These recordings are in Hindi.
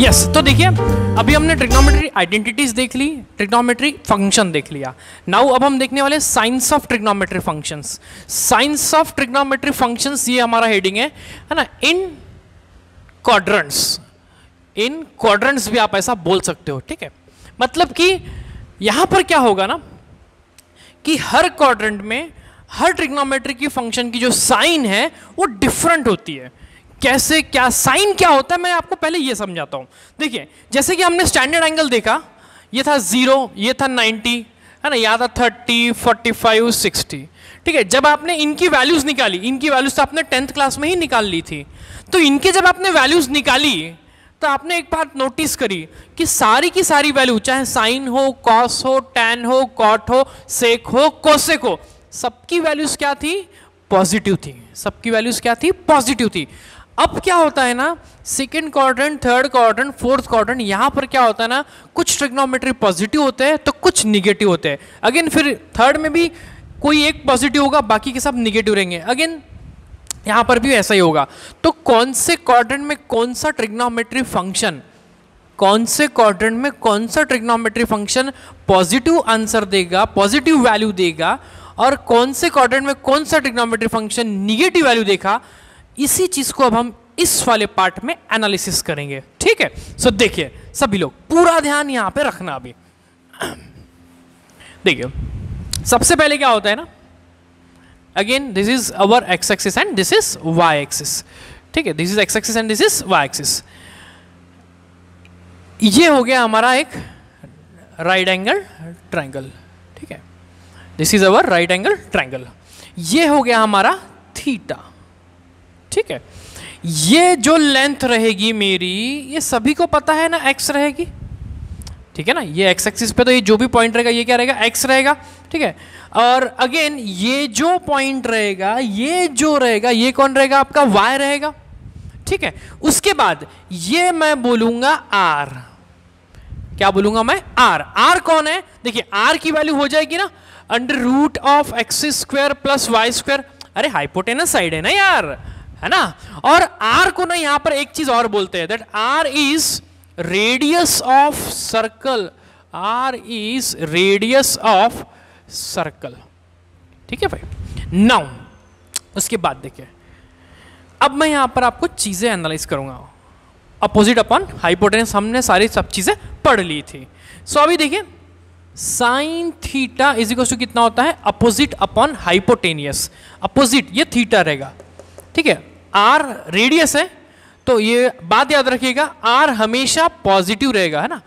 यस yes, तो देखिए अभी हमने ट्रिग्नोमेट्री आइडेंटिटीज देख ली ट्रिग्नोमेट्री फंक्शन देख लिया नाउ अब हम देखने वाले signs of trigonometry functions signs of trigonometry functions ये हमारा हेडिंग है है ना इन क्वाड्रेंट्स इन क्वाड्रेंट्स भी आप ऐसा बोल सकते हो ठीक है मतलब कि यहां पर क्या होगा ना कि हर क्वाड्रेंट में हर ट्रिग्नोमेट्री की फंक्शन की जो साइन है वो डिफरेंट होती है कैसे क्या साइन क्या होता है मैं आपको पहले ये समझाता हूँ देखिए जैसे कि हमने स्टैंडर्ड एंगल देखा ये था ज़ीरो ये था नाइन्टी है ना यहाँ था फोर्टी फाइव सिक्सटी ठीक है जब आपने इनकी वैल्यूज़ निकाली इनकी वैल्यूज़ तो आपने टेंथ क्लास में ही निकाल ली थी तो इनके जब आपने वैल्यूज़ निकाली तो आपने एक बात नोटिस करी कि सारी की सारी वैल्यू चाहे साइन हो कॉस हो टैन हो कॉट हो सेक हो कोसेक हो सबकी वैल्यूज़ क्या थी पॉजिटिव थी सबकी वैल्यूज़ क्या थी पॉजिटिव थी अब क्या होता है ना second quadrant third quadrant fourth quadrant यहाँ पर क्या होता है ना कुछ ट्रिग्नोमेट्री पॉजिटिव होते हैं तो कुछ निगेटिव होते हैं अगेन फिर थर्ड में भी कोई एक पॉजिटिव होगा बाकी के सब निगेटिव रहेंगे अगेन यहाँ पर भी ऐसा ही होगा तो कौन से क्वाड्रेंट में कौन सा ट्रिग्नोमेट्री फंक्शन कौन से क्वाड्रेंट में कौन सा ट्रिग्नोमेट्री फंक्शन पॉजिटिव आंसर देगा पॉजिटिव वैल्यू देगा और कौन से क्वाड्रेंट में कौन सा ट्रिग्नोमेट्री फंक्शन निगेटिव वैल्यू देगा इसी चीज को अब हम इस वाले पार्ट में एनालिसिस करेंगे ठीक है सो देखिए सभी लोग पूरा ध्यान यहां पे रखना अभी देखिए सबसे पहले क्या होता है ना again this is our X axis and this is Y axis ठीक है this is X axis and this is Y axis ये हो गया हमारा एक राइट एंगल ट्रायंगल ठीक है this is our right angle triangle ये हो गया हमारा थीटा ठीक है ये जो लेंथ रहेगी मेरी ये सभी को पता है ना एक्स रहेगी ठीक है ना ये एक्स एक्सिस पे तो ये जो भी पॉइंट रहेगा ये क्या रहेगा एक्स रहेगा ठीक है और अगेन ये जो पॉइंट रहेगा ये जो रहेगा ये कौन रहेगा आपका वाई रहेगा ठीक है उसके बाद ये मैं बोलूंगा आर क्या बोलूंगा मैं आर आर कौन है देखिए आर की वैल्यू हो जाएगी ना under root of X square plus Y square अरे हाइपोटेनस साइड है ना यार है ना और आर को ना यहां पर एक चीज और बोलते हैं that R is radius of circle R is radius of circle ठीक है भाई नाउ उसके बाद देखिए अब मैं यहां पर आपको चीज़ें एनालाइज करूंगा अपोजिट अपॉन हाइपोटेनस हमने सारी सब चीज़ें पढ़ ली थी सो अभी देखिए sine theta is equal to कितना होता है अपोजिट अपॉन हाइपोटेनियस अपोजिट ये थीटा रहेगा ठीक है आर रेडियस है तो ये बात याद रखिएगा आर हमेशा पॉजिटिव रहेगा है ना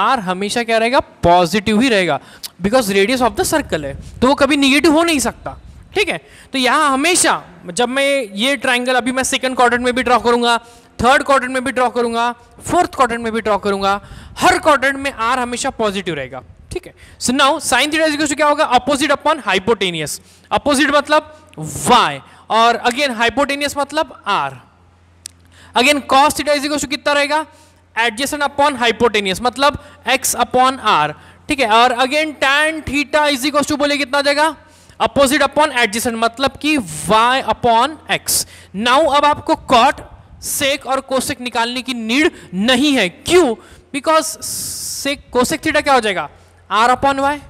आर हमेशा क्या रहेगा पॉजिटिव ही रहेगा because radius of the circle है तो वो कभी निगेटिव हो नहीं सकता ठीक है तो यहाँ हमेशा जब मैं ये ट्राइंगल अभी मैं सेकेंड क्वार्टर में भी ड्रॉ करूंगा थर्ड क्वार्टर में भी ड्रॉ करूंगा फोर्थ क्वार्टर में भी ड्रॉ करूंगा हर क्वार्टर में आर हमेशा पॉजिटिव रहेगा ठीक है so now sine theta equal to क्या होगा अपोजिट अपॉन हाइपोटेनियस अपोजिट मतलब वाई और अगेन हाइपोटेनियस मतलब R again cos theta is equal कितना रहेगा एडजेसन अपॉन हाइपोटेनियस मतलब एक्स अपॉन आर ठीक है और again tan theta is equals to बोले कितना जाएगा अपोजिट अपॉन एडजेसन मतलब कि वाई अपॉन एक्स नाउ अब आपको कॉट सेक और कोसेक निकालने की नीड नहीं है क्यों बिकॉज सेक कोसेक थीटा क्या हो जाएगा R upon Y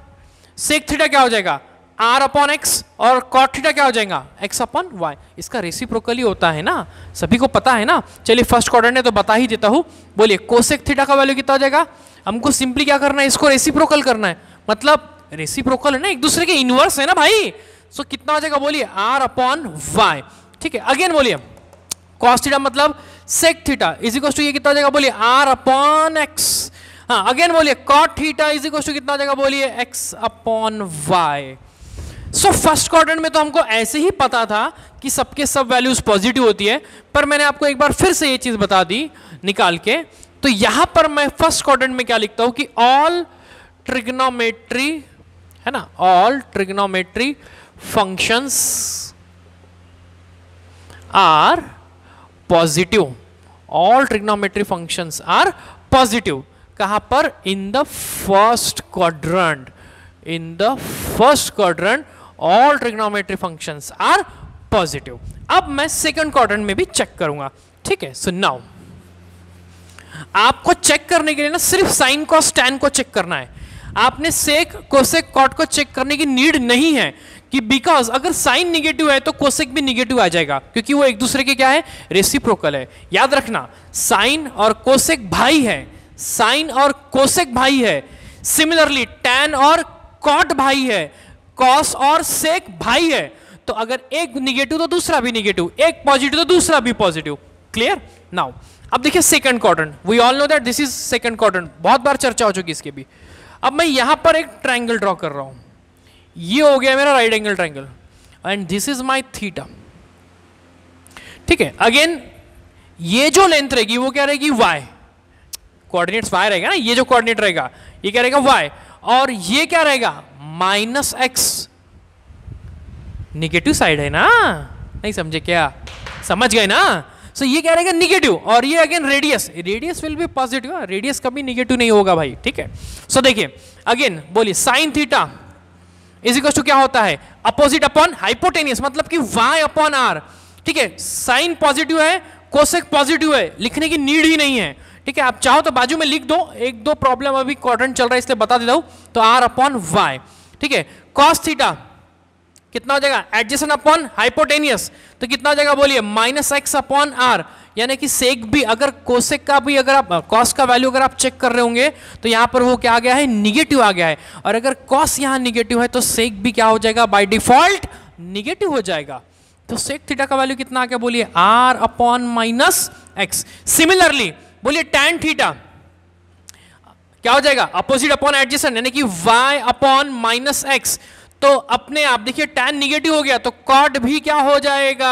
sec theta क्या हो जाएगा आर अपॉन एक्स और कॉटीटा क्या हो जाएगा एक्स अपॉन वाई इसका रेसिप्रोकली होता है ना सभी को पता है ना चलिए फर्स्ट क्वार्टर ने तो बता ही देता हूँ बोलिए कोसेक थीटा का वैल्यू कितना हो जाएगा हमको सिंपली क्या करना है इसको रेसिप्रोकल करना है मतलब रेसिप्रोकल है ना एक दूसरे के इनवर्स है ना भाई सो कितना हो जाएगा बोलिए आर अपॉन वाई ठीक है अगेन बोलिए कॉस मतलब sec theta is equal to ये कितना हो जाएगा बोलिए आर अपॉन एक्स हाँ अगेन बोलिए cot theta is equal to कितना हो जाएगा बोलिए X upon Y so first quarter में तो हमको ऐसे ही पता था कि सबके सब वैल्यूज़ पॉजिटिव होती है पर मैंने आपको एक बार फिर से ये चीज़ बता दी निकाल के तो यहां पर मैं फर्स्ट क्वार्टर में क्या लिखता हूं कि ऑल ट्रिग्नोमेट्री है ना all trigonometry functions are positive all trigonometry functions are positive कहां पर in the first quadrant in the first quadrant all trigonometry function are positive अब मैं सेकंड क्वाड्रेंट में भी चेक करूंगा ठीक है सो नाउ आपको चेक करने के लिए ना सिर्फ साइन को स्टैन को चेक करना है आपने सेक कोसेक कॉट को चेक करने की नीड नहीं है कि बिकॉज अगर साइन निगेटिव है तो कोसेक भी निगेटिव आ जाएगा क्योंकि वो एक दूसरे के क्या है रेसिप्रोकल है याद रखना साइन और कोसेक भाई है साइन और कोसेक भाई है सिमिलरली टैन और कॉट भाई है कॉस और सेक भाई है तो अगर एक निगेटिव तो दूसरा भी निगेटिव एक पॉजिटिव तो दूसरा भी पॉजिटिव क्लियर नाउ अब देखिए second क्वार्टन we all know that this is second क्वार्टन बहुत बार चर्चा हो चुकी इसके भी अब मैं यहां पर एक ट्राइंगल ड्रॉ कर रहा हूं ये हो गया मेरा right angle triangle and this is my theta ठीक है अगेन ये जो लेंथ रहेगी वो क्या रहेगी वाई कोऑर्डिनेट्स वाई रहेगा ना ये जो कोऑर्डिनेट रहेगा ये क्या रहेगा वाई और ये क्या रहेगा माइनस एक्स निगेटिव साइड है ना नहीं समझे क्या समझ गए ना सो so, ये क्या रहेगा निगेटिव और ये again radius radius will be positive radius कभी निगेटिव नहीं होगा भाई ठीक है सो so, देखिए अगेन बोलिए sine theta is equal to क्या होता है अपोजिट अपॉन हाइपोटेनियस मतलब कि वाई अपॉन आर ठीक है साइन पॉजिटिव है कोसेक पॉजिटिव है लिखने की नीड ही नहीं है ठीक है आप चाहो तो बाजू में लिख दो एक दो प्रॉब्लम अभी क्वाड्रेंट चल रहा है इसलिए बता देता हूं तो आर अपॉन वाई ठीक है कॉस थीटा कितना हो जाएगा एडजेसन अपॉन हाइपोटेनियस तो कितना हो जाएगा बोलिए माइनस एक्स अपॉन आर यानी कि सेक भी अगर कोसेक का भी अगर आप कॉस का वैल्यू अगर आप चेक कर रहे होंगे तो यहां पर वो क्या आ गया है निगेटिव आ गया है और अगर कॉस यहां निगेटिव है तो सेक भी क्या हो जाएगा बाई डिफॉल्ट निगेटिव हो जाएगा तो सेक थीटा का वैल्यू कितना आ गया बोलिए R upon minus X similarly बोलिए टेन थीटा क्या हो जाएगा अपोजिट अपॉन एडजेसन यानी कि y अपॉन माइनस एक्स तो अपने आप देखिए tan निगेटिव हो गया तो cot भी क्या हो जाएगा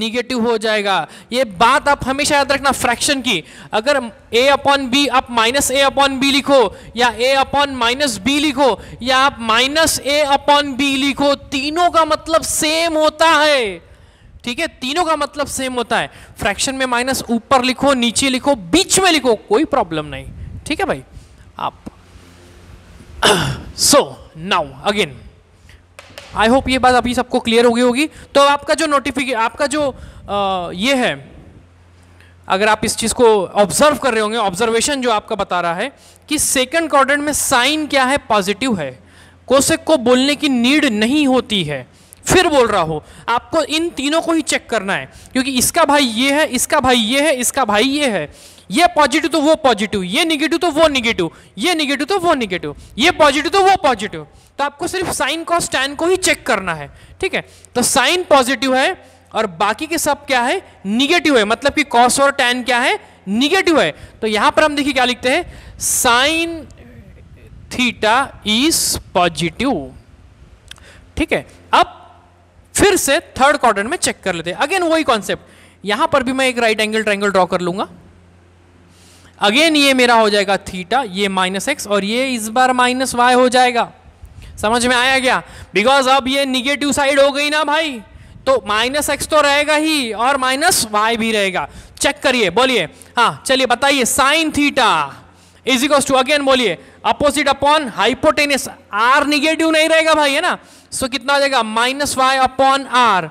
निगेटिव हो जाएगा ये बात आप हमेशा याद रखना फ्रैक्शन की अगर a अपॉन बी आप माइनस ए अपॉन बी लिखो या a अपॉन माइनस बी लिखो या आप माइनस ए अपॉन बी लिखो तीनों का मतलब सेम होता है ठीक है तीनों का मतलब सेम होता है फ्रैक्शन में माइनस ऊपर लिखो नीचे लिखो बीच में लिखो कोई प्रॉब्लम नहीं ठीक है भाई so now again I hope ये बात अभी सबको क्लियर हो गई होगी तो आपका जो नोटिफिकेशन आपका जो आ, ये है अगर आप इस चीज़ को ऑब्जर्व कर रहे होंगे ऑब्जर्वेशन जो आपका बता रहा है कि सेकंड क्वाड्रेंट में साइन क्या है पॉजिटिव है कोसेक को बोलने की नीड नहीं होती है फिर बोल रहा हो आपको इन तीनों को ही चेक करना है क्योंकि इसका भाई ये है इसका भाई ये है इसका भाई ये है ये पॉजिटिव तो वो पॉजिटिव ये निगेटिव तो वो निगेटिव ये निगेटिव तो वो निगेटिव ये पॉजिटिव तो वो पॉजिटिव तो आपको सिर्फ साइन कॉस टैन को ही चेक करना है ठीक है तो साइन पॉजिटिव है और बाकी के सब क्या है निगेटिव है मतलब कि कॉस और टैन क्या है निगेटिव है तो यहां पर हम देखिए क्या लिखते हैं साइन थीटा इज पॉजिटिव ठीक है अब फिर से थर्ड क्वार्टर में चेक कर लेते हैं अगेन वही कॉन्सेप्ट यहां पर भी मैं एक राइट एंगल ट्रायंगल ड्रॉ कर लूंगा अगेन ये मेरा हो जाएगा थीटा ये माइनस एक्स और ये इस बार माइनस वाई हो जाएगा समझ में आया क्या बिकॉज अब ये निगेटिव साइड हो गई ना भाई तो माइनस एक्स तो रहेगा ही और माइनस वाई भी रहेगा चेक करिए बोलिए हाँ चलिए बताइए sine theta is equal to again बोलिए opposite upon hypotenuse R negative नहीं रहेगा भाई है ना सो कितना जाएगा minus Y upon R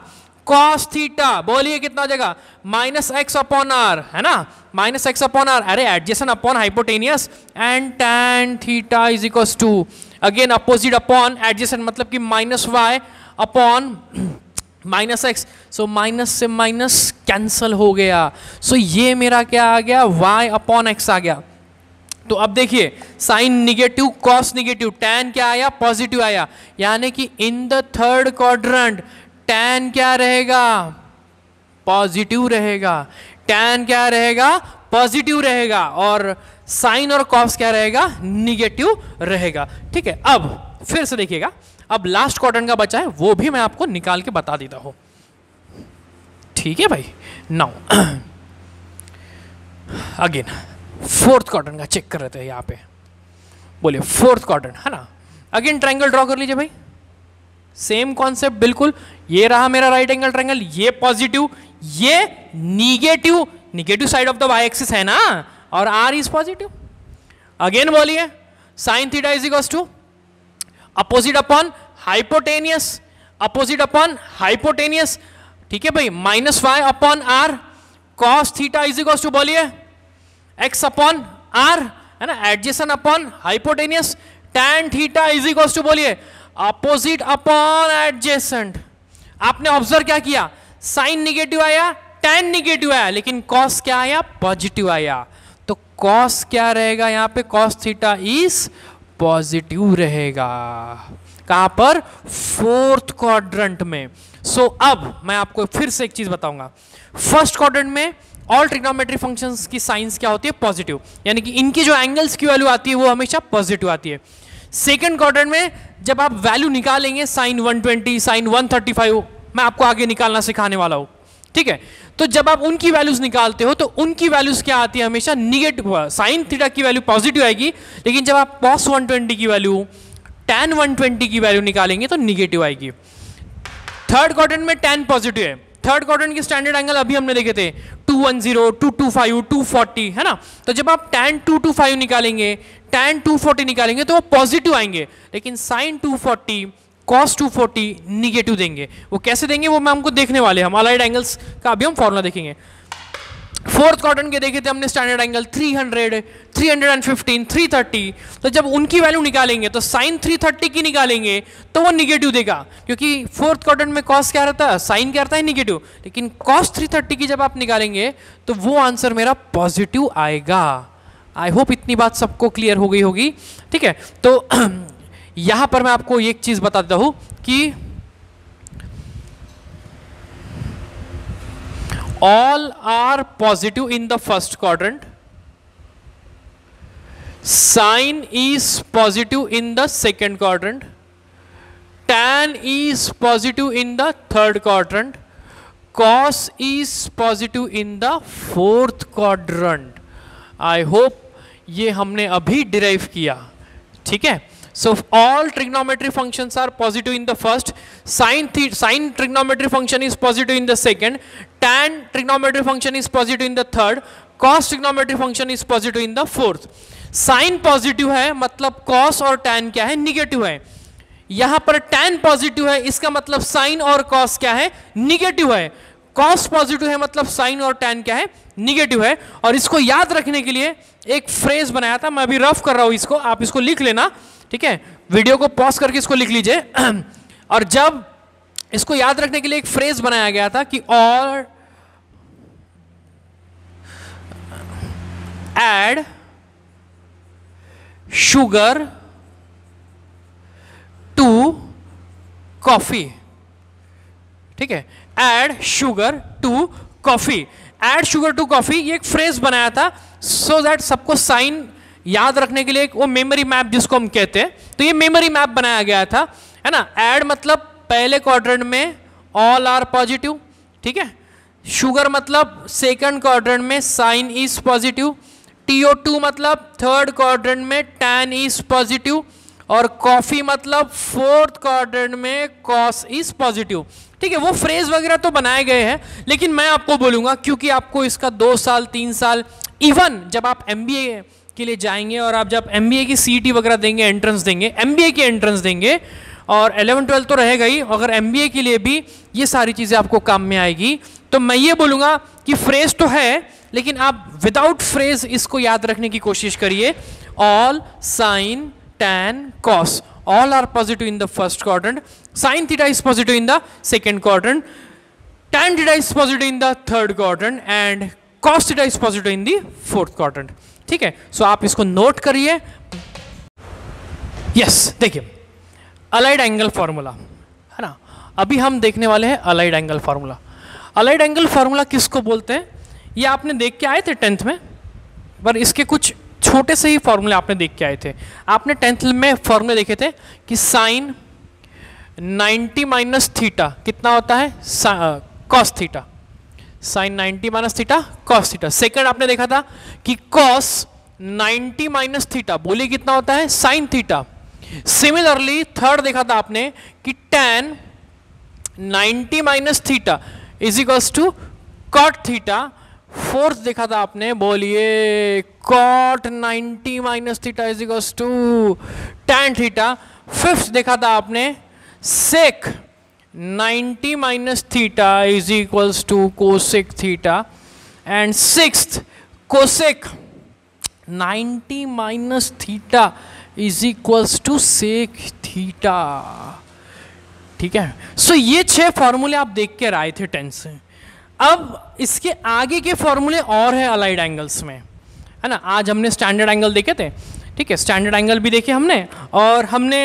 cos theta बोलिए कितना जाएगा माइनस एक्स अपॉन आर है ना माइनस एक्स अपॉन आर अरे adjacent upon hypotenuse and tan theta is equals to again opposite upon adjacent मतलब कि minus Y upon minus X so minus से माइनस कैंसल हो गया सो so, ये मेरा क्या आ गया वाई अपॉन एक्स आ गया तो अब देखिए sine negative cos negative tan क्या आया पॉजिटिव आया यानी कि in the third quadrant tan क्या रहेगा पॉजिटिव रहेगा टैन क्या रहेगा पॉजिटिव रहेगा और साइन और कॉफ्स क्या रहेगा निगेटिव रहेगा ठीक है अब फिर से देखिएगा अब लास्ट क्वार्टर का बचा है वो भी मैं आपको निकाल के बता देता हूं ठीक है भाई नाउ अगेन फोर्थ क्वार्टर का चेक कर रहे थे यहाँ पे बोलिए फोर्थ क्वार्टर है ना अगेन ट्रायंगल ड्रॉ कर लीजिए भाई सेम कॉन्सेप्ट बिल्कुल ये रहा मेरा राइट एंगल ट्रायंगल ये पॉजिटिव ये negative negative side of the Y axis है ना और आर इज पॉजिटिव अगेन बोलिए sine theta is equal to opposite upon hypotenuse opposite upon hypotenuse ठीक है भाई minus Y upon R cos theta is equal to बोलिए एक्स अपॉन आर है ना adjacent upon hypotenuse tan theta is equal to बोलिए अपोजिट अपॉन एडजेसेंट आपने ऑब्जर्व क्या किया साइन निगेटिव आया टेन निगेटिव आया लेकिन कॉस क्या आया पॉजिटिव आया तो कॉस क्या रहेगा यहाँ पे कॉस थीटा इज पॉजिटिव रहेगा कहाँ पर फोर्थ क्वाड्रेंट में सो so, अब मैं आपको फिर से एक चीज़ बताऊंगा फर्स्ट क्वाड्रेंट में ऑल ट्रिग्नोमेट्री फंक्शंस की साइंस क्या होती है पॉजिटिव यानी कि इनकी जो एंगल्स की वैल्यू आती है वो हमेशा पॉजिटिव आती है सेकेंड क्वार्टर में जब आप वैल्यू निकालेंगे साइन 120 साइन 135 मैं आपको आगे निकालना सिखाने वाला हूँ ठीक है तो जब आप उनकी वैल्यूज निकालते हो तो उनकी वैल्यूज क्या आती है हमेशा निगेटिव साइन थीटा की वैल्यू पॉजिटिव आएगी लेकिन जब आप वन 120 की वैल्यू टेन 120 की वैल्यू निकालेंगे तो निगेटिव आएगी थर्ड क्वार्टन में टेन पॉजिटिव है थर्ड क्वार्टन की स्टैंडर्ड एंगल अभी हमने देखे थे 210, 225, 240 है ना तो जब आप टू 225 निकालेंगे टू 240 निकालेंगे तो वो पॉजिटिव आएंगे लेकिन sine 240 cos two forty negative देंगे वो कैसे देंगे वो मैं हमको देखने वाले हम अलाइड एंगल्स का अभी हम फॉर्मुला देखेंगे फोर्थ क्वार्टर के देखे थे हमने स्टैंडर्ड एंगल 300, 315, 330 तो जब उनकी वैल्यू निकालेंगे तो साइन 330 की निकालेंगे तो वो निगेटिव देगा क्योंकि फोर्थ क्वार्टर में कॉस क्या रहता है साइन क्या रहता है निगेटिव लेकिन कॉस 330 की जब आप निकालेंगे तो वो आंसर मेरा पॉजिटिव आएगा आई होप इतनी बात सबको क्लियर हो गई होगी ठीक है तो यहां पर मैं आपको एक चीज बता देता हूं कि all are positive in the first quadrant sine is positive in the second quadrant tan is positive in the third quadrant cos is positive in the fourth quadrant I hope ये हमने अभी डिराइव किया ठीक है So all trigonometry functions are positive in the first. sin sin trigonometry function is positive in the second. Tan trigonometry function is positive in the third. Cos trigonometry function is positive in the fourth. sin positive hai matlab cos aur tan kya hai negative hai yahan par tan positive hai iska matlab sin aur cos kya hai negative hai cos positive hai matlab sin aur tan kya hai negative hai aur isko yaad rakhne ke liye ek phrase banaya tha main अभी rough kar raha hu isko aap isko likh lena ठीक है वीडियो को पॉज करके इसको लिख लीजिए और जब इसको याद रखने के लिए एक फ्रेज बनाया गया था कि और एड शुगर टू कॉफी ठीक है add sugar to coffee add sugar to coffee ये एक फ्रेज बनाया था सो so दैट सबको साइन याद रखने के लिए वो मेमोरी मैप जिसको हम कहते हैं तो ये मेमोरी मैप बनाया गया था है ना एड मतलब पहले क्वाड्रेंट में ऑल आर पॉजिटिव ठीक है शुगर मतलब सेकंड क्वाड्रेंट में साइन इज पॉजिटिव टीओ मतलब थर्ड क्वाड्रेंट में टैन इज पॉजिटिव और कॉफ़ी मतलब फोर्थ क्वाड्रेंट में कॉस इज पॉजिटिव ठीक है वो फ्रेज वगैरह तो बनाए गए हैं लेकिन मैं आपको बोलूँगा क्योंकि आपको इसका दो साल तीन साल इवन जब आप एम बी ए के लिए जाएंगे और आप जब एम की सी e वगैरह देंगे एंट्रेंस देंगे एम की एंट्रेंस देंगे और एलेवन ट्वेल्थ तो रहेगा ही अगर एम के लिए भी ये सारी चीज़ें आपको काम में आएगी तो मैं ये बोलूँगा कि फ्रेज तो है लेकिन आप विदाउट फ्रेज इसको याद रखने की कोशिश करिए all sign tan cos all are positive in the first क्वार्टन sign theta is positive in the second क्वार्टन tan theta is positive in the third quadrant and cos theta is positive in the fourth क्वार्टन ठीक है सो आप इसको नोट करिए यस देखिए अलाइड एंगल फार्मूला है ना अभी हम देखने वाले हैं allied angle formula allied angle formula किसको बोलते हैं ये आपने देख के आए थे टेंथ में पर इसके कुछ छोटे से ही फॉर्मूले आपने देख के आए थे आपने टेंथ में फॉर्मूले देखे थे कि साइन 90 माइनस थीटा कितना होता है cos theta sine 90 minus theta cos theta second आपने देखा था कि कॉस 90 माइनस थीटा बोलिए कितना होता है साइन थीटा सिमिलरली थर्ड देखा था आपने कि tan 90 minus theta is equals to cot theta fourth देखा था आपने बोलिए cot 90 minus theta is equals to tan theta fifth देखा था आपने sec ninety minus theta is equals to cosec theta and six cosec ninety minus theta is equals to sec theta ठीक है सो so, ये छह फॉर्मूले आप देख के आए थे टेंथ से अब इसके आगे के फॉर्मूले और हैं अलाइड एंगल्स में है ना आज हमने स्टैंडर्ड एंगल देखे थे ठीक है स्टैंडर्ड एंगल भी देखे हमने और हमने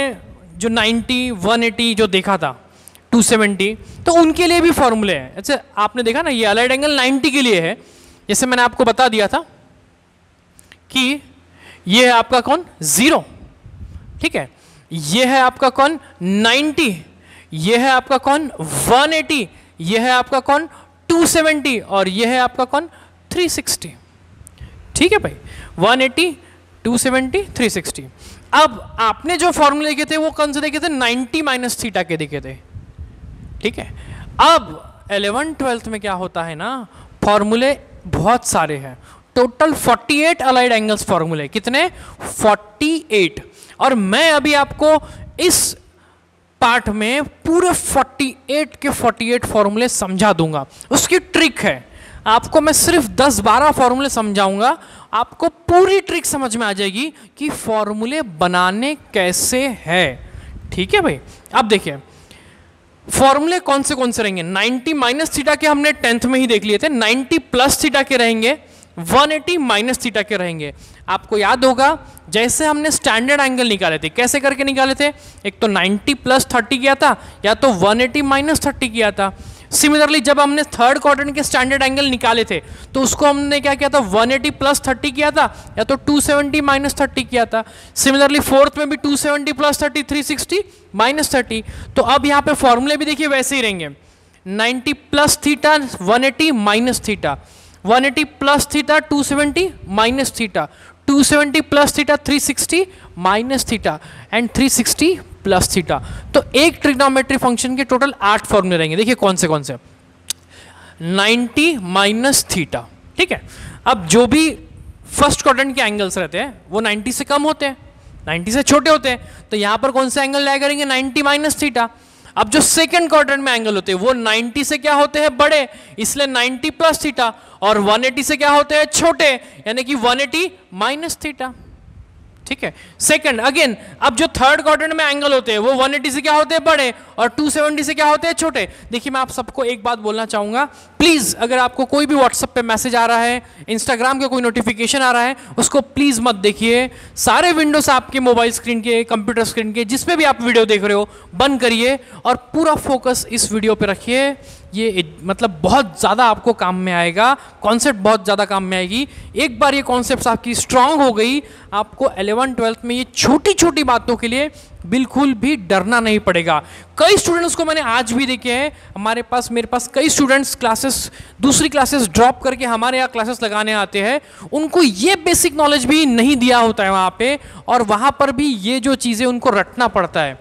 जो 90 180 जो देखा था 270 तो उनके लिए भी फॉर्मूले हैं अच्छा आपने देखा ना ये अलाइड एंगल 90 के लिए है जैसे मैंने आपको बता दिया था कि ये है आपका कौन ज़ीरो ठीक है ये है आपका कौन 90 ये है आपका कौन 180 ये है आपका कौन 270 और ये है आपका कौन 360 ठीक है भाई 180 270 360 अब आपने जो फॉर्मूले देखे थे वो कौन से देखे थे 90 माइनस थीटा के देखे थे ठीक है अब एलेवन ट्वेल्थ में क्या होता है ना फॉर्मूले बहुत सारे हैं टोटल 48 अलाइड एंगल्स फॉर्मूले कितने 48 और मैं अभी आपको इस पार्ट में पूरे 48 के 48 फॉर्मूले समझा दूंगा उसकी ट्रिक है आपको मैं सिर्फ 10-12 फॉर्मूले समझाऊंगा आपको पूरी ट्रिक समझ में आ जाएगी कि फॉर्मूले बनाने कैसे है ठीक है भाई अब देखिए फॉर्मूले कौन से कौन से रहेंगे 90 माइनस थीटा के हमने टेंथ में ही देख लिए थे 90 प्लस थीटा के रहेंगे 180 माइनस थीटा के रहेंगे आपको याद होगा जैसे हमने स्टैंडर्ड एंगल निकाले थे कैसे करके निकाले थे एक तो 90 प्लस थर्टी किया था या तो 180 एटी माइनस थर्टी किया था सिमिलरली जब हमने थर्ड क्वार्टर के स्टैंडर्ड एंगल निकाले थे तो उसको हमने क्या किया था 180 एटी प्लस थर्टी किया था या तो 270 सेवेंटी माइनस थर्टी किया था सिमिलरली फोर्थ में भी 270 seventy plus thirty three sixty minus thirty तो अब यहाँ पे फॉर्मूले भी देखिए वैसे ही रहेंगे 90 plus theta 180 minus theta 180 plus theta 270 minus theta 270 plus theta 360 minus theta and 360 plus theta तो एक ट्रिग्नोमेट्री फंक्शन के टोटल आठ फॉर्मूले रहेंगे देखिए कौन से कौन से 90 माइनस थीटा ठीक है अब जो भी फर्स्ट क्वाड्रेंट के एंगल्स रहते हैं वो 90 से कम होते हैं 90 से छोटे होते हैं तो यहां पर कौन से एंगल लाया करेंगे 90 माइनस थीटा अब जो सेकंड क्वाड्रेंट में एंगल होते हैं वो 90 से क्या होते हैं बड़े इसलिए 90 प्लस थीटा और 180 से क्या होते हैं छोटे यानी कि 180 एटी माइनस थीटा ठीक है सेकंड अगेन अब जो थर्ड क्वाड्रेंट में एंगल होते हैं वो 180 से क्या होते हैं बड़े और 270 से क्या होते हैं छोटे देखिए मैं आप सबको एक बात बोलना चाहूंगा प्लीज़ अगर आपको कोई भी व्हाट्सएप पे मैसेज आ रहा है इंस्टाग्राम का कोई नोटिफिकेशन आ रहा है उसको प्लीज़ मत देखिए सारे विंडोज आपके मोबाइल स्क्रीन के कंप्यूटर स्क्रीन के जिसपे भी आप वीडियो देख रहे हो बंद करिए और पूरा फोकस इस वीडियो पर रखिए ये मतलब बहुत ज़्यादा आपको काम में आएगा कॉन्सेप्ट बहुत ज़्यादा काम में आएगी एक बार ये कॉन्सेप्ट आपकी स्ट्रांग हो गई आपको एलेवन ट्वेल्थ में ये छोटी छोटी बातों के लिए बिल्कुल भी डरना नहीं पड़ेगा कई स्टूडेंट्स को मैंने आज भी देखे हैं हमारे पास मेरे पास कई स्टूडेंट्स क्लासेस दूसरी क्लासेस ड्रॉप करके हमारे यहाँ क्लासेस लगाने आते हैं उनको ये बेसिक नॉलेज भी नहीं दिया होता है वहाँ पर और वहाँ पर भी ये जो चीज़ें उनको रटना पड़ता है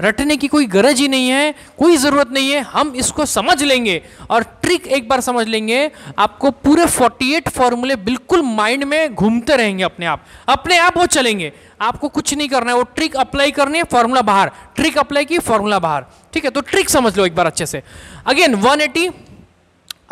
रटने की कोई गरज ही नहीं है कोई ज़रूरत नहीं है हम इसको समझ लेंगे और ट्रिक एक बार समझ लेंगे आपको पूरे 48 फॉर्मूले बिल्कुल माइंड में घूमते रहेंगे अपने आप अपने आप वो चलेंगे आपको कुछ नहीं करना है वो ट्रिक अप्लाई करनी है फॉर्मूला बाहर ट्रिक अप्लाई की फॉर्मूला बाहर ठीक है तो ट्रिक समझ लो एक बार अच्छे से अगेन वन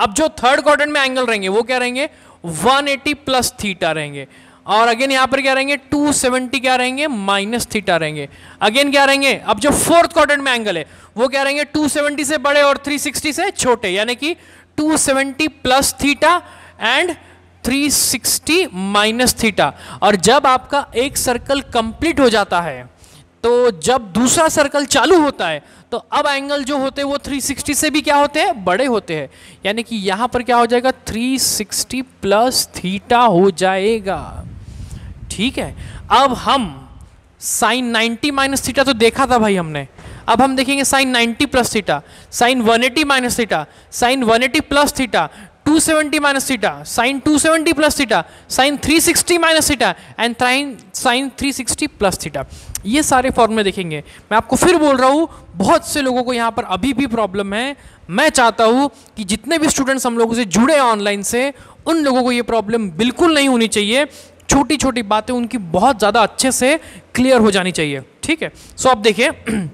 अब जो थर्ड क्वार्टर में एंगल रहेंगे वो क्या रहेंगे 180 प्लस थीटा रहेंगे और अगेन यहाँ पर क्या रहेंगे 270 क्या रहेंगे माइनस थीटा रहेंगे अगेन क्या रहेंगे अब जो फोर्थ क्वार्टर में एंगल है वो क्या रहेंगे 270 से बड़े और 360 से छोटे यानी कि 270 plus theta and 360 minus theta और जब आपका एक सर्कल कंप्लीट हो जाता है तो जब दूसरा सर्कल चालू होता है तो अब एंगल जो होते हैं वो 360 से भी क्या होते हैं बड़े होते हैं यानी कि यहां पर क्या हो जाएगा 360 प्लस थीटा हो जाएगा ठीक है अब हम साइन 90 माइनस थीटा तो देखा था भाई हमने अब हम देखेंगे sine 90 plus theta sine 180 eighty minus theta sine 180 plus theta 270 seventy minus theta sine 270 plus theta sine 360 sixty minus theta and sine sine 360 plus theta ये सारे फॉर्मूले देखेंगे मैं आपको फिर बोल रहा हूँ बहुत से लोगों को यहाँ पर अभी भी प्रॉब्लम है मैं चाहता हूँ कि जितने भी स्टूडेंट्स हम लोगों से जुड़े ऑनलाइन से उन लोगों को ये प्रॉब्लम बिल्कुल नहीं होनी चाहिए छोटी छोटी बातें उनकी बहुत ज़्यादा अच्छे से क्लियर हो जानी चाहिए ठीक है सो आप देखिए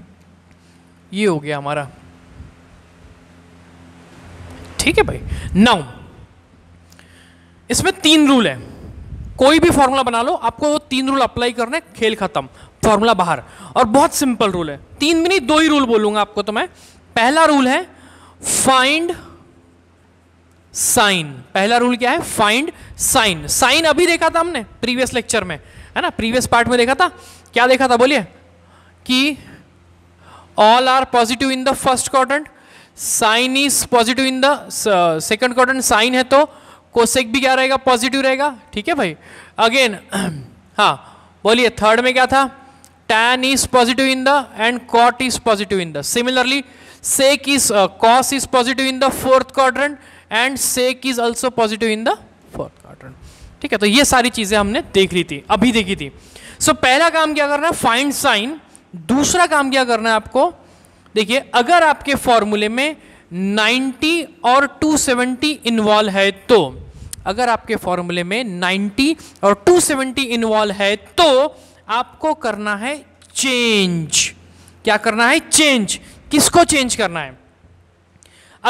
ये हो गया हमारा ठीक है भाई नाउ इसमें तीन रूल है कोई भी फॉर्मूला बना लो आपको वो तीन रूल अप्लाई करने खेल खत्म फॉर्मूला बाहर और बहुत सिंपल रूल है तीन भी नहीं दो ही रूल बोलूंगा आपको तो मैं पहला रूल है फाइंड साइन पहला रूल क्या है फाइंड साइन साइन अभी देखा था हमने प्रीवियस लेक्चर में है ना प्रीवियस पार्ट में देखा था क्या देखा था बोलिए कि all are positive in the first quadrant sine is positive in the second quadrant sine है तो कोसेक भी क्या रहेगा पॉजिटिव रहेगा ठीक है भाई अगेन हाँ बोलिए थर्ड में क्या था tan is positive in the and cot is positive in the similarly sec is cos is positive in the fourth quadrant and sec is also positive in the fourth quarter ठीक है तो ये सारी चीज़ें हमने देख ली थी अभी देखी थी सो so, पहला काम क्या करना है फाइंड साइन दूसरा काम क्या करना है आपको देखिए अगर आपके फॉर्मूले में 90 और 270 इन्वॉल्व है तो अगर आपके फॉर्मूले में 90 और 270 इन्वॉल्व है तो आपको करना है चेंज क्या करना है चेंज किसको चेंज करना है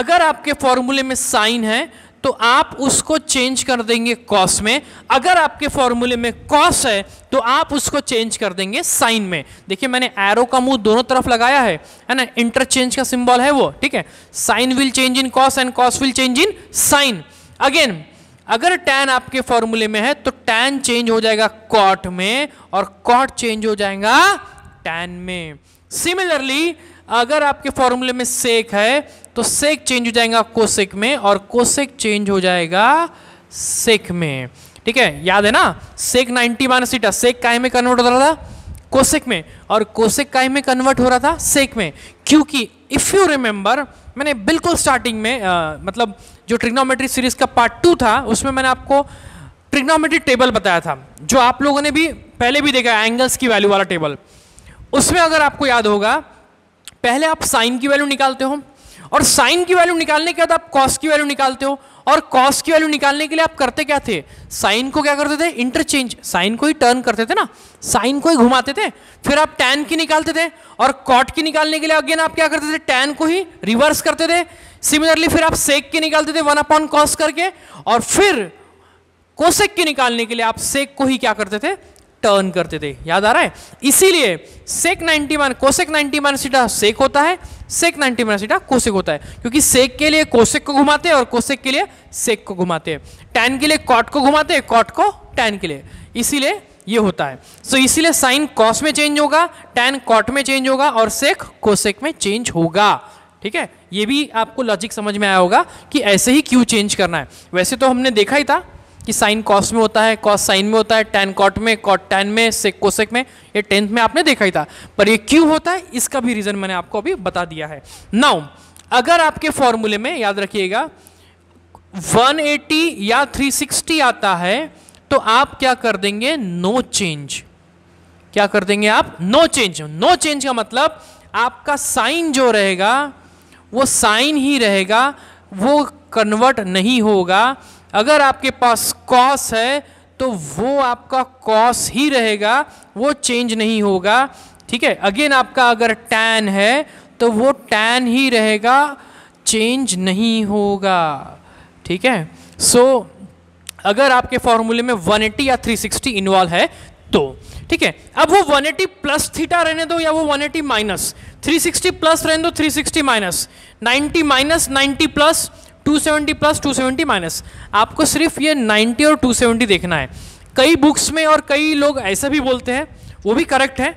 अगर आपके फॉर्मूले में साइन है तो आप उसको चेंज कर देंगे कॉस में अगर आपके फॉर्मूले में कॉस है तो आप उसको चेंज कर देंगे साइन में देखिए मैंने एरो का मुंह दोनों तरफ लगाया है है ना इंटरचेंज का सिंबल है वो ठीक है sine will change in cos and cos will change in sine again अगर टैन आपके फॉर्मूले में है तो टैन चेंज हो जाएगा कॉट में और कॉट चेंज हो जाएगा टैन में सिमिलरली अगर आपके फॉर्मूले में सेक है तो सेक चेंज हो जाएगा कोसेक में और कोसेक चेंज हो जाएगा सेक में ठीक है याद है ना सेक 90 माइनस सीटा सेक काय में कन्वर्ट हो रहा था कोसेक में और कोसेक काय में कन्वर्ट हो रहा था सेक में क्योंकि इफ़ यू रिमेंबर मैंने बिल्कुल स्टार्टिंग में आ, मतलब जो ट्रिग्नोमेट्री सीरीज का पार्ट टू था उसमें मैंने आपको ट्रिग्नोमेट्री टेबल बताया था जो आप लोगों ने भी पहले भी देखा एंगल्स की वैल्यू वाला टेबल उसमें अगर आपको याद होगा पहले आप साइन की वैल्यू निकालते हो और साइन की वैल्यू निकालने के बाद आप कॉस की वैल्यू निकालते हो और कॉस की वैल्यू निकालने के लिए आप करते क्या थे साइन को क्या करते थे इंटरचेंज साइन को ही टर्न करते थे ना साइन को ही घुमाते थे फिर आप टैन की निकालते थे और कॉट की निकालने के लिए अगेन आप क्या करते थे टैन को ही रिवर्स करते थे सिमिलरली फिर आप सेक की निकालते थे वन अपॉन कॉस करके और फिर कोसेक की निकालने के लिए आप सेक को ही क्या करते थे टर्न करते थे याद आ रहा है इसीलिए सेक 91 कोसेक 91 सीटा सेक होता है सेक 90 माइनस थीटा कोसेक होता है क्योंकि सेक के लिए कोसेक को घुमाते हैं और कोसेक के लिए सेक को घुमाते हैं टैन के लिए कॉट को घुमाते हैं कॉट को टैन के लिए इसीलिए ये होता है सो so, इसीलिए साइन कॉस में चेंज होगा टैन कॉट में चेंज होगा और सेक कोसेक में चेंज होगा ठीक है ये भी आपको लॉजिक समझ में आया होगा कि ऐसे ही क्यों चेंज करना है वैसे तो हमने देखा ही था कि साइन कॉस में होता है कॉस साइन में होता है टेन कॉट में कॉट टेन में सेक कोसेक में ये टेंथ में आपने देखा ही था पर ये क्यों होता है इसका भी रीज़न मैंने आपको अभी बता दिया है नाउ अगर आपके फॉर्मूले में याद रखिएगा 180 या 360 आता है तो आप क्या कर देंगे नो no चेंज क्या कर देंगे आप नो चेंज नो चेंज का मतलब आपका साइन जो रहेगा वो साइन ही रहेगा वो कन्वर्ट नहीं होगा अगर आपके पास कॉस है तो वो आपका कॉस ही रहेगा वो चेंज नहीं होगा ठीक है अगेन आपका अगर टैन है तो वो टैन ही रहेगा चेंज नहीं होगा ठीक है सो so, अगर आपके फॉर्मूले में 180 या 360 इन्वॉल्व है तो ठीक है अब वो 180 प्लस थीटा रहने दो या वो 180 माइनस 360 प्लस रहने दो 360 minus 90 minus 90 plus 270 plus 270 minus आपको सिर्फ ये 90 और 270 देखना है कई बुक्स में और कई लोग ऐसा भी बोलते हैं वो भी करेक्ट है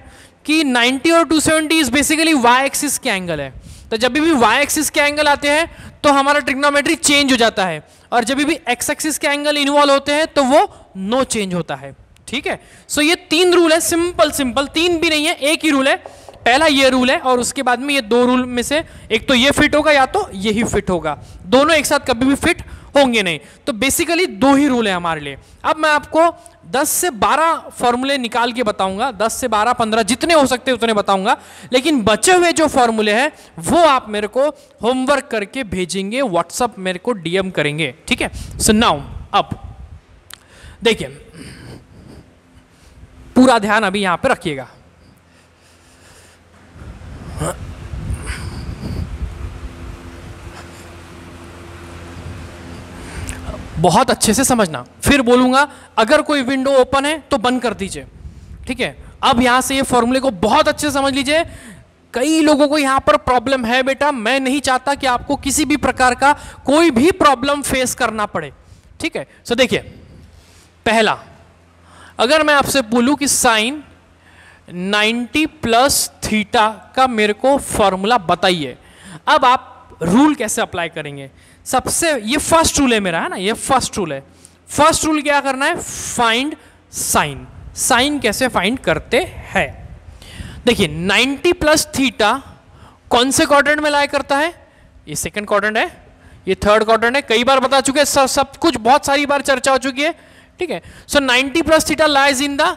कि 90 और 270 seventy is basically y axis के एंगल है तो जब भी वाई एक्सिस के एंगल आते हैं तो हमारा ट्रिग्नोमेट्री चेंज हो जाता है और जब भी एक्स एक्सिस के एंगल इन्वॉल्व होते हैं तो वो नो चेंज होता है ठीक है सो so ये तीन रूल है सिंपल सिंपल तीन भी नहीं है एक ही रूल है पहला ये रूल है और उसके बाद में ये दो रूल में से एक तो ये फिट होगा या तो यही फिट होगा दोनों एक साथ कभी भी फिट होंगे नहीं तो बेसिकली दो ही रूल है हमारे लिए अब मैं आपको 10 से 12 फॉर्मूले निकाल के बताऊंगा 10 से 12 15 जितने हो सकते उतने बताऊंगा लेकिन बचे हुए जो फॉर्मूले हैं वो आप मेरे को होमवर्क करके भेजेंगे व्हाट्सअप मेरे को डीएम करेंगे ठीक है सो नाउ अब देखिए पूरा ध्यान अभी यहां पर रखिएगा बहुत अच्छे से समझना फिर बोलूंगा अगर कोई विंडो ओपन है तो बंद कर दीजिए ठीक है अब यहां से ये फॉर्मूले को बहुत अच्छे समझ लीजिए कई लोगों को यहां पर प्रॉब्लम है बेटा मैं नहीं चाहता कि आपको किसी भी प्रकार का कोई भी प्रॉब्लम फेस करना पड़े ठीक है सो so, देखिए पहला अगर मैं आपसे बोलूं कि साइन 90 प्लस थीटा का मेरे को फॉर्मूला बताइए अब आप रूल कैसे अप्लाई करेंगे सबसे ये फर्स्ट रूल है मेरा है ना ये फर्स्ट रूल है फर्स्ट रूल क्या करना है फाइंड साइन साइन कैसे फाइंड करते हैं देखिए 90 प्लस थीटा कौन से क्वाड्रेंट में लाया करता है ये सेकंड क्वाड्रेंट है ये थर्ड क्वाड्रेंट है कई बार बता चुके हैं सब, सब कुछ बहुत सारी बार चर्चा हो चुकी है ठीक है so 90 plus theta lies in the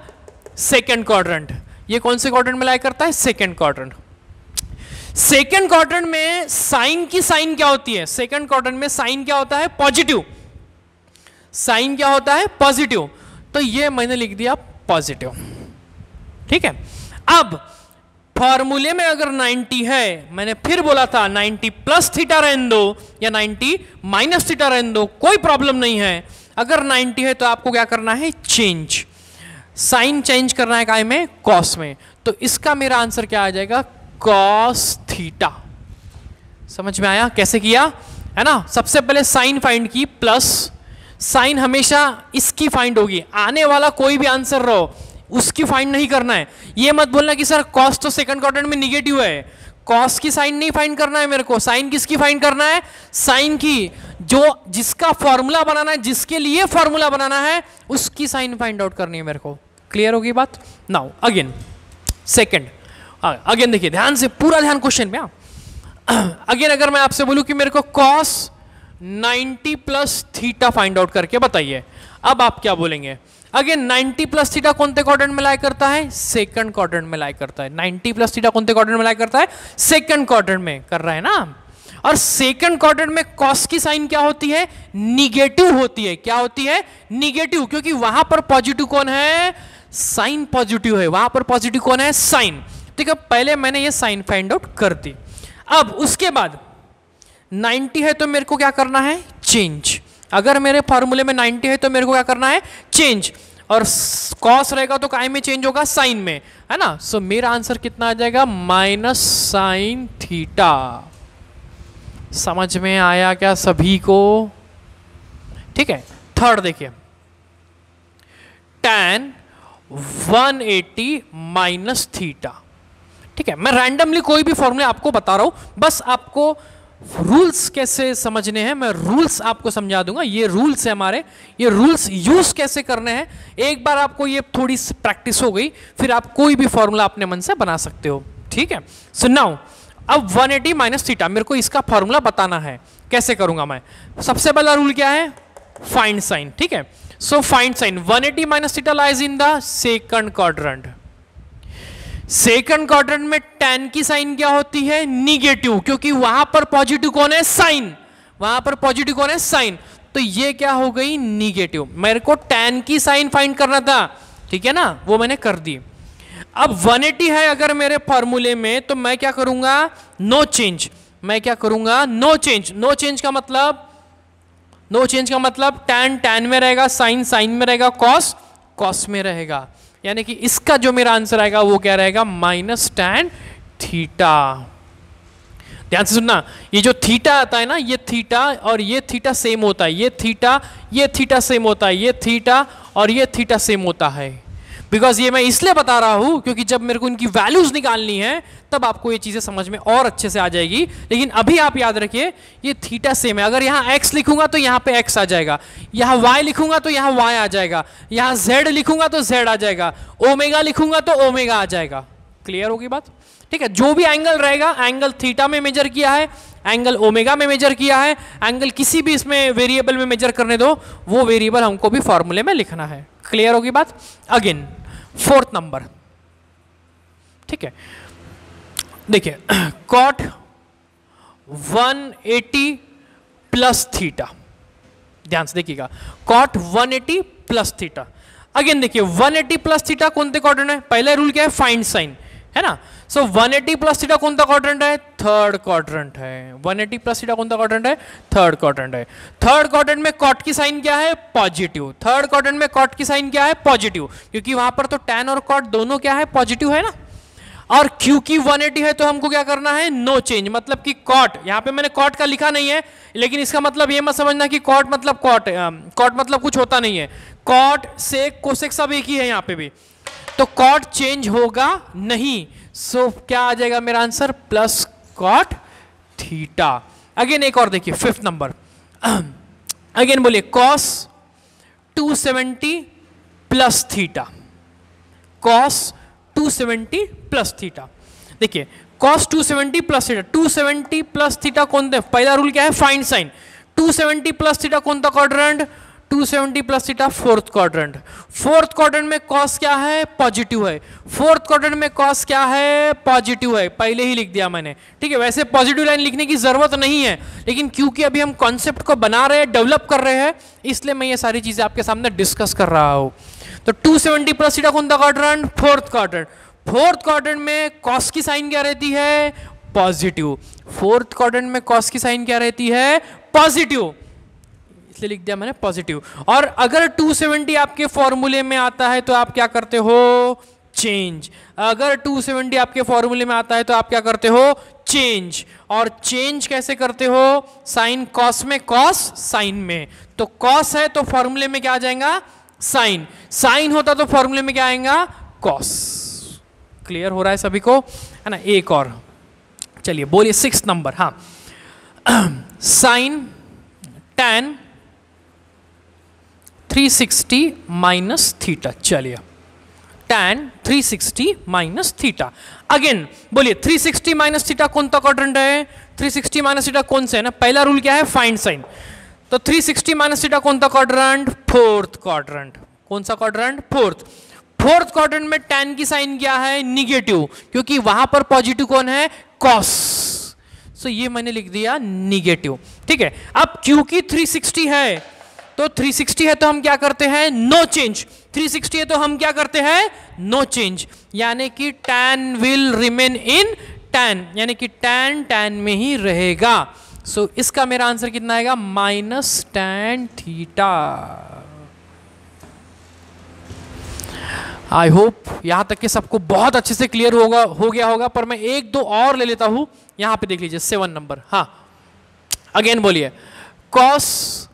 second quadrant ये कौन से क्वाड्रेंट में लाया करता है सेकेंड क्वाड्रेंट सेकेंड क्वार्टर में साइन की साइन क्या होती है सेकेंड क्वार्टर में साइन क्या होता है पॉजिटिव साइन क्या होता है पॉजिटिव तो ये मैंने लिख दिया पॉजिटिव ठीक है अब फॉर्मूले में अगर 90 है मैंने फिर बोला था 90 प्लस थीटा रहन दो या 90 माइनस थीटा रहन दो कोई प्रॉब्लम नहीं है अगर 90 है तो आपको क्या करना है चेंज साइन चेंज करना है काय में कॉस में तो इसका मेरा आंसर क्या आ जाएगा कॉस थीटा समझ में आया कैसे किया है ना सबसे पहले साइन फाइंड की प्लस साइन हमेशा इसकी फाइंड होगी आने वाला कोई भी आंसर रहो उसकी फाइंड नहीं करना है ये मत बोलना कि सर कॉस तो सेकंड क्वार्टर में निगेटिव है कॉस की साइन नहीं फाइंड करना है मेरे को साइन किसकी फाइंड करना है साइन की जो जिसका फॉर्मूला बनाना है जिसके लिए फॉर्मूला बनाना है उसकी साइन फाइंड आउट करनी है मेरे को क्लियर होगी बात नाउ अगेन सेकेंड अगेन देखिए ध्यान से पूरा ध्यान क्वेश्चन में अगेन हाँ। अगर मैं आपसे बोलूं कि मेरे को cos 90 plus theta find out करके बताइए अब आप क्या बोलेंगे अगेन 90 प्लस थीटा कौन से क्वाड्रेंट में लाया करता है सेकंड क्वाड्रेंट में लाया करता है 90 प्लस थीटा कौन से क्वाड्रेंट में लाया करता है सेकंड क्वाड्रेंट में कर रहा है ना और सेकंड क्वाड्रेंट में कॉस की साइन क्या होती है निगेटिव होती है क्या होती है निगेटिव क्योंकि वहां पर पॉजिटिव कौन है साइन पॉजिटिव है वहां पर पॉजिटिव कौन है साइन ठीक है पहले मैंने ये साइन फाइंड आउट कर दी अब उसके बाद 90 है तो मेरे को क्या करना है चेंज अगर मेरे फॉर्मूले में 90 है तो मेरे को क्या करना है चेंज और कॉस रहेगा तो काय में चेंज होगा साइन में है ना सो so, मेरा आंसर कितना आ जाएगा माइनस साइन थीटा समझ में आया क्या सभी को ठीक है थर्ड देखिए टेन 180 एट्टी माइनस थीटा ठीक है मैं रैंडमली कोई भी फॉर्मूले आपको बता रहा हूं बस आपको रूल्स कैसे समझने हैं मैं रूल्स आपको समझा दूंगा ये रूल्स है हमारे ये रूल्स यूज कैसे करने हैं एक बार आपको ये थोड़ी प्रैक्टिस हो गई फिर आप कोई भी फॉर्मूला अपने मन से बना सकते हो ठीक है सो नाउ अब 180 एटी माइनस थीटा मेरे को इसका फॉर्मूला बताना है कैसे करूंगा मैं सबसे पहला रूल क्या है फाइंड साइन ठीक है find sign one 180 minus theta lies in the second quadrant second quadrant में टेन की साइन क्या होती है निगेटिव क्योंकि वहां पर पॉजिटिव कौन है साइन वहां पर पॉजिटिव कौन है साइन तो ये क्या हो गई निगेटिव मेरे को टेन की साइन फाइंड करना था ठीक है ना वो मैंने कर दी अब 180 है अगर मेरे फॉर्मूले में तो मैं क्या करूंगा नो no चेंज मैं क्या करूंगा नो चेंज नो चेंज का मतलब नो चेंज का मतलब टैन टैन में रहेगा साइन साइन में रहेगा कॉस कॉस में रहेगा यानी कि इसका जो मेरा आंसर आएगा वो क्या रहेगा माइनस टैन थीटा ध्यान से सुनना ये जो थीटा आता है ना ये थीटा और ये थीटा सेम होता है ये थीटा ये थीटा सेम होता है ये थीटा और ये थीटा सेम होता है बिकॉज ये मैं इसलिए बता रहा हूं क्योंकि जब मेरे को इनकी वैल्यूज़ निकालनी है तब आपको ये चीज़ें समझ में और अच्छे से आ जाएगी लेकिन अभी आप याद रखिए ये थीटा सेम है अगर यहां एक्स लिखूंगा तो यहाँ पे एक्स आ जाएगा यहाँ वाई लिखूंगा तो यहाँ वाई आ जाएगा यहाँ जेड लिखूंगा तो जेड आ जाएगा ओमेगा लिखूंगा तो ओमेगा आ जाएगा क्लियर होगी बात ठीक है जो भी एंगल रहेगा एंगल थीटा में मेजर किया है एंगल ओमेगा में मेजर किया है एंगल किसी भी इसमें वेरिएबल में मेजर करने दो वो वेरिएबल हमको भी फॉर्मूले में लिखना है क्लियर होगी बात अगेन फोर्थ नंबर ठीक है देखिए कॉट 180 प्लस थीटा ध्यान से देखिएगा कॉट 180 प्लस थीटा अगेन देखिए 180 प्लस थीटा कौन से कॉर्डन है पहला रूल क्या है फाइंड साइन है ना सो so, 180 एटी प्लस सीटा कौन सा क्वाड्रेंट है थर्ड क्वाड्रेंट है 180 एटी प्लस सीटा कौन सा क्वाड्रेंट है थर्ड क्वाड्रेंट है थर्ड क्वाड्रेंट में कॉट की साइन क्या है पॉजिटिव थर्ड क्वाड्रेंट में कॉट की साइन क्या है पॉजिटिव क्योंकि वहां पर तो टेन और कॉट दोनों क्या है पॉजिटिव है ना और क्योंकि 180 है तो हमको क्या करना है नो no चेंज मतलब कि कॉट यहाँ पे मैंने कॉट का लिखा नहीं है लेकिन इसका मतलब ये मत समझना कि कॉट मतलब कॉट कॉट मतलब कुछ होता नहीं है कॉट सेक कोसेक सब एक ही है यहाँ पे भी तो कॉट चेंज होगा नहीं सो so, क्या आ जाएगा मेरा answer plus cot theta again एक और देखिए फिफ्थ नंबर अगेन बोलिए cos 270 plus theta cos 270 plus theta देखिए cos 270 plus theta 270 plus theta कौन था पहला रूल क्या है फाइन साइन 270 प्लस थीटा कौन था quadrant 270 plus theta fourth quadrant fourth quadrant में कॉस क्या है पॉजिटिव है फोर्थ क्वाड्रेंट में कॉस क्या है पॉजिटिव है पहले ही लिख दिया मैंने ठीक है वैसे पॉजिटिव लाइन लिखने की ज़रूरत नहीं है लेकिन क्योंकि अभी हम कॉन्सेप्ट को बना रहे हैं डेवलप कर रहे हैं इसलिए मैं ये सारी चीज़ें आपके सामने डिस्कस कर रहा हूं तो 270 प्लस थीटा कौन था quadrant fourth quadrant fourth quadrant में कॉस की साइन क्या रहती है पॉजिटिव फोर्थ क्वाड्रेंट में कॉस की साइन क्या रहती है पॉजिटिव इसलिए लिख दिया मैंने पॉजिटिव और अगर 270 आपके फॉर्मूले में आता है तो आप क्या करते हो चेंज अगर 270 आपके फॉर्मूले में आता है तो आप क्या करते हो चेंज और चेंज कैसे करते हो साइन कॉस में कॉस साइन में तो कॉस है तो फॉर्मूले में क्या आ जाएगा साइन साइन होता तो फॉर्मूले में क्या आएगा कॉस क्लियर हो रहा है सभी को है ना एक और चलिए बोलिए सिक्स नंबर हाँ साइन टेन 360 माइनस थीटा चलिए टैन 360 माइनस थीटा अगेन बोलिए 360 माइनस थीटा कौन सा क्वाड्रेंट है 360 माइनस थीटा कौन सा है ना पहला रूल क्या है फाइंड साइन तो 360 माइनस थीटा कौन सा क्वाड्रेंट फोर्थ क्वाड्रेंट कौन सा क्वाड्रेंट फोर्थ फोर्थ क्वाड्रेंट में टैन की साइन क्या है निगेटिव क्योंकि वहां पर पॉजिटिव कौन है कॉस सो so, ये मैंने लिख दिया निगेटिव ठीक है अब क्योंकि 360 है तो 360 है तो हम क्या करते हैं नो चेंज 360 है तो हम क्या करते हैं नो चेंज यानी कि tan will remain in tan यानी कि tan tan में ही रहेगा सो so, इसका मेरा आंसर कितना आएगा minus tan theta I hope यहां तक के सबको बहुत अच्छे से क्लियर होगा हो गया होगा पर मैं एक दो और ले लेता हूं यहां पे देख लीजिए सेवन नंबर हाँ अगेन बोलिए कॉस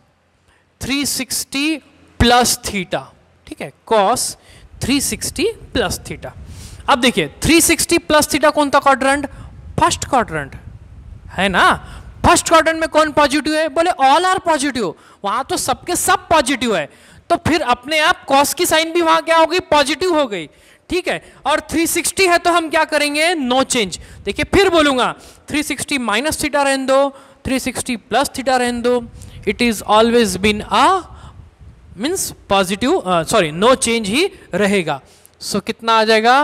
360 प्लस थीटा ठीक है कॉस 360 प्लस थीटा अब देखिए 360 प्लस थीटा कौन था क्वाड्रेंट फर्स्ट क्वाड्रेंट है ना फर्स्ट क्वाड्रेंट में कौन पॉजिटिव है बोले ऑल आर पॉजिटिव वहां तो सबके सब पॉजिटिव है तो फिर अपने आप कॉस की साइन भी वहां क्या हो गई पॉजिटिव हो गई ठीक है और 360 है तो हम क्या करेंगे नो चेंज देखिए फिर बोलूंगा 360 माइनस थीटा रहने दो 360 प्लस थीटा रहने दो it is always been a means positive uh, sorry no change ही रहेगा so कितना आ जाएगा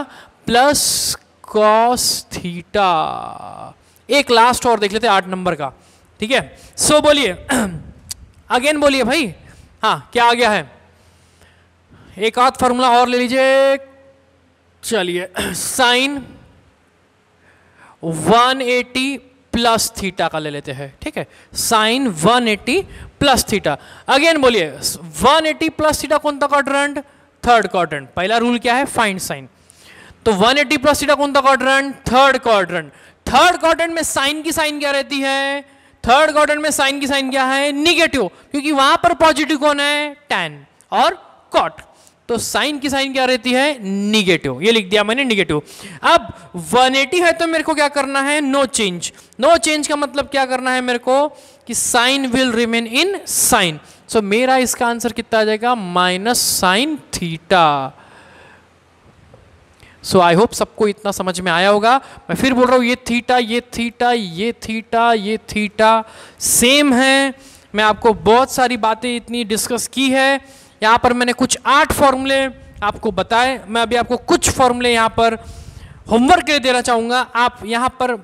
plus cos theta एक लास्ट और देख लेते आठ नंबर का ठीक है सो बोलिए अगेन बोलिए भाई हाँ क्या आ गया है एक आध फार्मूला और ले लीजिए चलिए साइन 180 प्लस थीटा का ले लेते हैं ठीक है साइन 180 प्लस थीटा अगेन बोलिए 180 प्लस थीटा कौन सा क्वाड्रेंट थर्ड क्वाड्रेंट पहला रूल क्या है फाइंड साइन तो 180 प्लस थीटा कौन सा quadrant third quadrant third quadrant में साइन की साइन क्या रहती है थर्ड क्वाड्रेंट में साइन की साइन क्या है निगेटिव क्योंकि वहां पर पॉजिटिव कौन है टेन और कॉट तो साइन की साइन क्या रहती है निगेटिव ये लिख दिया मैंने निगेटिव अब 180 है तो मेरे को क्या करना है नो चेंज नो चेंज का मतलब क्या करना है मेरे को कि sine will remain in sine so मेरा इसका आंसर कितना आ जाएगा minus sine theta so I hope सबको इतना समझ में आया होगा मैं फिर बोल रहा हूँ ये थीटा ये थीटा ये थीटा ये थीटा सेम है मैं आपको बहुत सारी बातें इतनी डिस्कस की है यहाँ पर मैंने कुछ आठ फॉर्मूले आपको बताए मैं अभी आपको कुछ फॉर्मूले यहाँ पर होमवर्क के लिए देना चाहूँगा आप यहाँ पर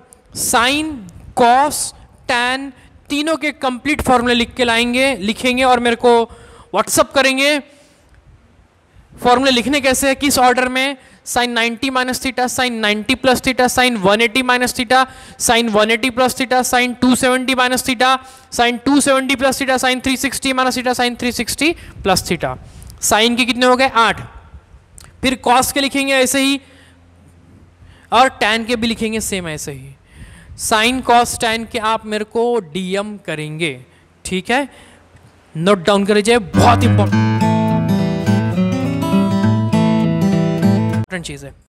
साइन कॉस टैन तीनों के कंप्लीट फॉर्मूले लिख के लाएंगे लिखेंगे और मेरे को व्हाट्सअप करेंगे फॉर्मूले लिखने कैसे किस ऑर्डर में sine 90 minus theta sine 90 plus theta sine 180 minus theta sine 180 plus theta sine 270 minus theta sine 270 plus theta sine 360 minus theta sine 360 plus theta sine के कितने हो गए आठ फिर कॉस के लिखेंगे ऐसे ही और टैन के भी लिखेंगे सेम ऐसे ही साइन कॉस टैन के आप मेरे को डीएम करेंगे ठीक है नोट डाउन कर लीजिए बहुत इंपॉर्टेंट इंपॉर्टेंट चीज़ है